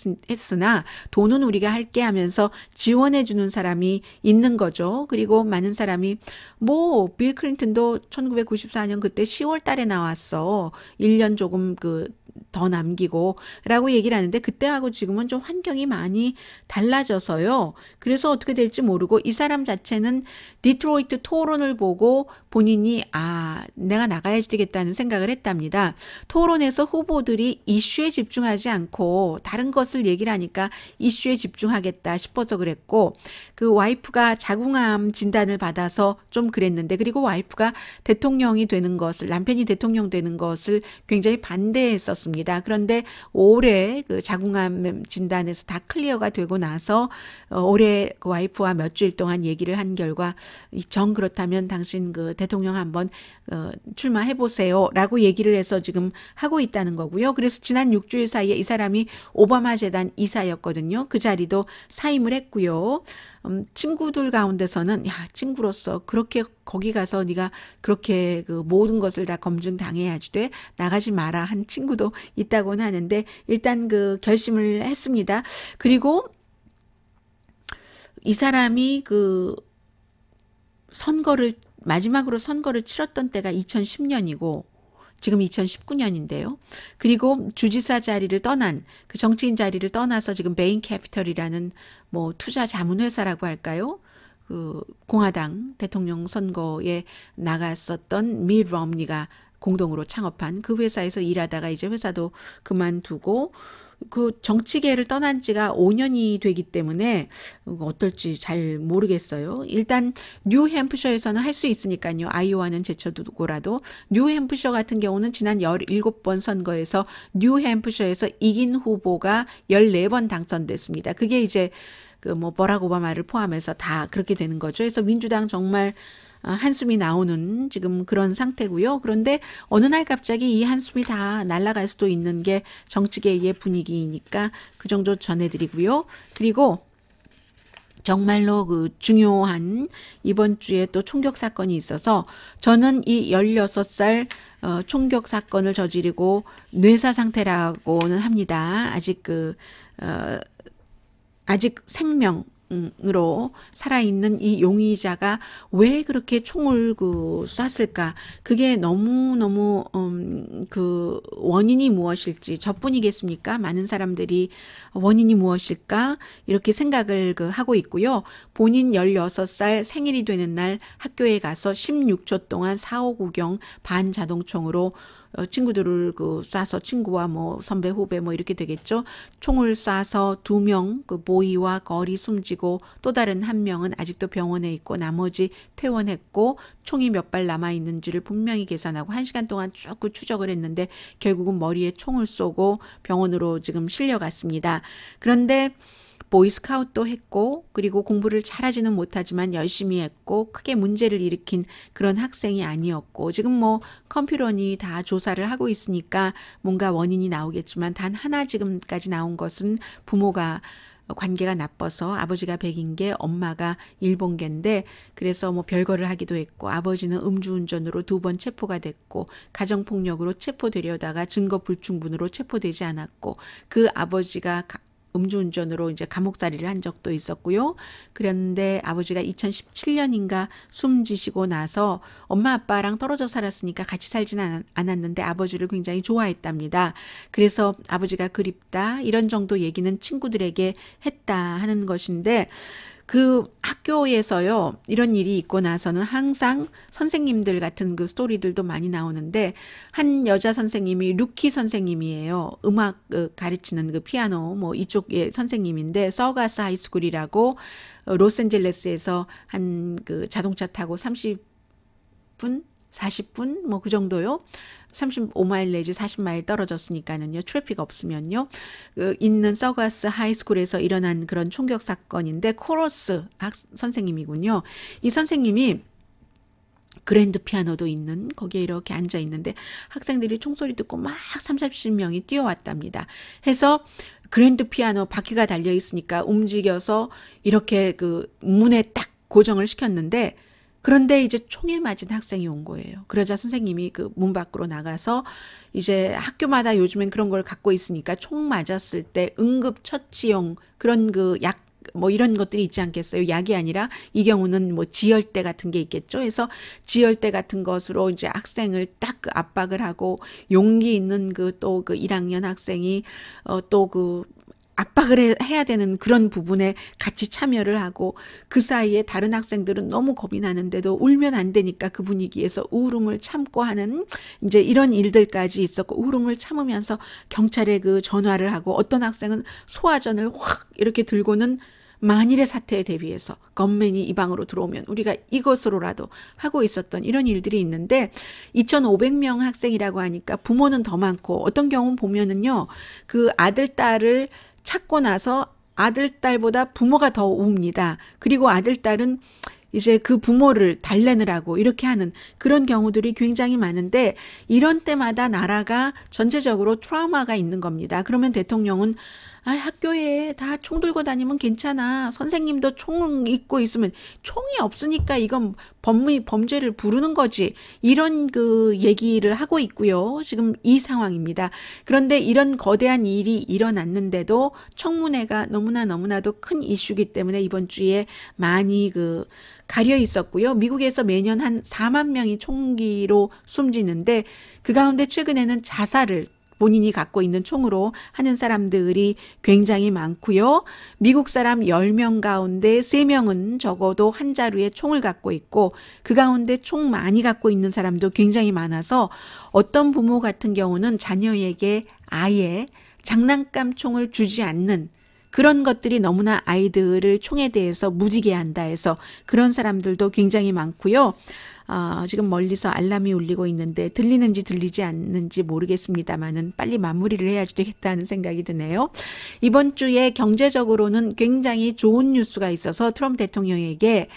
으나 돈은 우리가 할게 하면서 지원해 주는 사람이 있는 거죠. 그리고 많은 사람이 뭐 빌 클린턴도 1994년 그때 10월 달에 나왔어. 1년 조금 그더 남기고 라고 얘기를 하는데 그때하고 지금은 좀 환경이 많이 달라져서요. 그래서 어떻게 될지 모르고 이 사람 자체는 디트로이트 토론을 보고 본인이 아, 내가 나가야지 되겠다는 생각을 했답니다. 토론에서 후보들이 이슈에 집중하지 않고 다른 것을 얘기를 하니까 이슈에 집중하겠다 싶어서 그랬고 그 와이프가 자궁암 진단을 받아서 좀 그랬는데 그리고 와이프가 대통령이 되는 것을 남편이 대통령 되는 것을 굉장히 반대했었습니다. 있습니다. 그런데 올해 그 자궁암 진단에서 다 클리어가 되고 나서 어, 올해 그 와이프와 몇 주일 동안 얘기를 한 결과 정 그렇다면 당신 그 대통령 한번 어, 출마해 보세요라고 얘기를 해서 지금 하고 있다는 거고요. 그래서 지난 6주일 사이에 이 사람이 오바마 재단 이사였거든요. 그 자리도 사임을 했고요. 음, 친구들 가운데서는 야 친구로서 그렇게 거기 가서 네가 그렇게 그 모든 것을 다 검증 당해야지 돼 나가지 마라 한 친구도 있다고는 하는데 일단 그 결심을 했습니다. 그리고 이 사람이 그 선거를 마지막으로 선거를 치렀던 때가 2010년이고 지금 2019년인데요. 그리고 주지사 자리를 떠난 그 정치인 자리를 떠나서 지금 메인 캐피털이라는 뭐 투자 자문회사라고 할까요? 그 공화당 대통령 선거에 나갔었던 밀 럼니가 공동으로 창업한 그 회사에서 일하다가 이제 회사도 그만두고 그 정치계를 떠난 지가 5년이 되기 때문에 어떨지 잘 모르겠어요. 일단 뉴햄프셔에서는 할 수 있으니까요. 아이오와는 제쳐두고라도 뉴햄프셔 같은 경우는 지난 17번 선거에서 뉴햄프셔에서 이긴 후보가 14번 당선됐습니다. 그게 이제 그뭐 버락 오바마를 포함해서 다 그렇게 되는 거죠. 그래서 민주당 정말 아, 한숨이 나오는 지금 그런 상태고요. 그런데 어느 날 갑자기 이 한숨이 다 날아갈 수도 있는 게 정치계의 분위기니까 이그 정도 전해드리고요. 그리고 정말로 그 중요한 이번 주에 또 총격 사건이 있어서 저는 이 16살 어, 총격 사건을 저지르고 뇌사 상태라고는 합니다. 아직 그, 어, 아직 생명, 으로 살아있는 이 용의자가 왜 그렇게 총을 그 쐈을까? 그게 너무너무, 음, 그 원인이 무엇일지, 저뿐이겠습니까? 많은 사람들이 원인이 무엇일까? 이렇게 생각을 그 하고 있고요. 본인 16살 생일이 되는 날 학교에 가서 16초 동안 4, 5구경 반자동총으로 어, 친구들을 그 쏴서 친구와 뭐 선배 후배 뭐 이렇게 되겠죠. 총을 쏴서 두 명 그 모이와 거리 숨지고 또 다른 한 명은 아직도 병원에 있고 나머지 퇴원했고 총이 몇 발 남아 있는지를 분명히 계산하고 한 시간 동안 쭉 그 추적을 했는데 결국은 머리에 총을 쏘고 병원으로 지금 실려갔습니다. 그런데 보이스카웃도 했고 그리고 공부를 잘하지는 못하지만 열심히 했고 크게 문제를 일으킨 그런 학생이 아니었고 지금 뭐 컴퓨런이 다 조사를 하고 있으니까 뭔가 원인이 나오겠지만 단 하나 지금까지 나온 것은 부모가 관계가 나빠서 아버지가 백인게 엄마가 일본계인데 그래서 뭐 별거를 하기도 했고 아버지는 음주운전으로 두 번 체포가 됐고 가정폭력으로 체포되려다가 증거 불충분으로 체포되지 않았고 그 아버지가 음주운전으로 이제 감옥살이를 한 적도 있었고요. 그런데 아버지가 2017년인가 숨지시고 나서 엄마 아빠랑 떨어져 살았으니까 같이 살진 않았는데 아버지를 굉장히 좋아했답니다. 그래서 아버지가 그립다 이런 정도 얘기는 친구들에게 했다 하는 것인데 그 학교에서요, 이런 일이 있고 나서는 항상 선생님들 같은 그 스토리들도 많이 나오는데, 한 여자 선생님이 루키 선생님이에요. 음악 그 가르치는 그 피아노, 뭐 이쪽의 선생님인데, 서가스 하이스쿨이라고 어, 로스앤젤레스에서 한 그 자동차 타고 30분? 40분 뭐 그 정도요. 35마일 내지 40마일 떨어졌으니까는요. 트래픽 없으면요. 그 있는 서가스 하이스쿨에서 일어난 그런 총격 사건인데 코러스 학 선생님이군요. 이 선생님이 그랜드 피아노도 있는 거기에 이렇게 앉아 있는데 학생들이 총소리 듣고 막 30, 3 0명이 뛰어왔답니다. 해서 그랜드 피아노 바퀴가 달려 있으니까 움직여서 이렇게 그 문에 딱 고정을 시켰는데 그런데 이제 총에 맞은 학생이 온 거예요. 그러자 선생님이 그 문 밖으로 나가서 이제 학교마다 요즘엔 그런 걸 갖고 있으니까 총 맞았을 때 응급 처치용 그런 그 약 뭐 이런 것들이 있지 않겠어요. 약이 아니라 이 경우는 뭐 지혈대 같은 게 있겠죠. 해서 지혈대 같은 것으로 이제 학생을 딱 압박을 하고 용기 있는 그 또그 그 1학년 학생이 어또그 압박을 해야 되는 그런 부분에 같이 참여를 하고 그 사이에 다른 학생들은 너무 겁이 나는데도 울면 안 되니까 그 분위기에서 울음을 참고 하는 이제 이런 일들까지 있었고 울음을 참으면서 경찰에 그 전화를 하고 어떤 학생은 소화전을 확 이렇게 들고는 만일의 사태에 대비해서 건맨이 이 방으로 들어오면 우리가 이것으로라도 하고 있었던 이런 일들이 있는데 2,500명 학생이라고 하니까 부모는 더 많고 어떤 경우 보면은요 그 아들 딸을 찾고 나서 아들, 딸보다 부모가 더 웁니다. 그리고 아들, 딸은 이제 그 부모를 달래느라고 이렇게 하는 그런 경우들이 굉장히 많은데 이런 때마다 나라가 전체적으로 트라우마가 있는 겁니다. 그러면 대통령은 아, 학교에 다 총 들고 다니면 괜찮아. 선생님도 총 입고 있으면 총이 없으니까 이건 범, 범죄를 부르는 거지. 이런 그 얘기를 하고 있고요. 지금 이 상황입니다. 그런데 이런 거대한 일이 일어났는데도 청문회가 너무나 너무나도 큰 이슈기 때문에 이번 주에 많이 그 가려 있었고요. 미국에서 매년 한 4만 명이 총기로 숨지는데 그 가운데 최근에는 자살을 본인이 갖고 있는 총으로 하는 사람들이 굉장히 많고요. 미국 사람 10명 가운데 3명은 적어도 한 자루의 총을 갖고 있고 그 가운데 총 많이 갖고 있는 사람도 굉장히 많아서 어떤 부모 같은 경우는 자녀에게 아예 장난감 총을 주지 않는 그런 것들이 너무나 아이들을 총에 대해서 무지개 한다 해서 그런 사람들도 굉장히 많고요. 아, 지금 멀리서 알람이 울리고 있는데 들리는지 들리지 않는지 모르겠습니다만은 빨리 마무리를 해야 되겠다는 생각이 드네요. 이번 주에 경제적으로는 굉장히 좋은 뉴스가 있어서 트럼프 대통령에게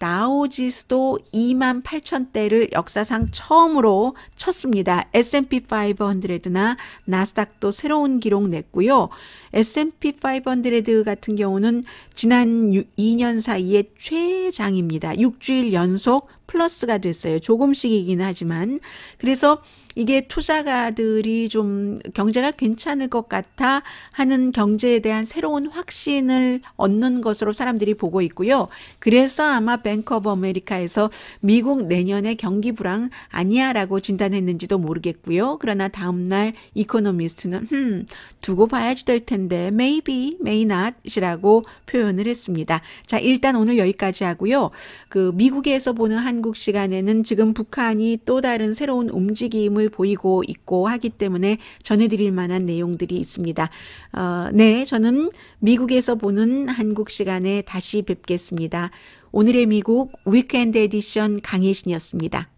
나우지수도 2만 8천대를 역사상 처음으로 쳤습니다. S&P 500나 나스닥도 새로운 기록 냈고요. S&P 500 같은 경우는 지난 2년 사이에 최장입니다. 6주일 연속 플러스가 됐어요. 조금씩이긴 하지만. 그래서 이게 투자가들이 좀 경제가 괜찮을 것 같아 하는 경제에 대한 새로운 확신을 얻는 것으로 사람들이 보고 있고요. 그래서 아마 뱅커 오브 아메리카에서 미국 내년에 경기 불황 아니야라고 진단했는지도 모르겠고요. 그러나 다음날 이코노미스트는 음, 두고 봐야지 될 텐데 maybe, may not이라고 표현을 했습니다. 자, 일단 오늘 여기까지 하고요. 그 미국에서 보는 한국 한국 시간에는 지금 북한이 또 다른 새로운 움직임을 보이고 있고 하기 때문에 전해드릴 만한 내용들이 있습니다. 어, 네, 저는 미국에서 보는 한국 시간에 다시 뵙겠습니다. 오늘의 미국 위크엔드 에디션 강혜신이었습니다.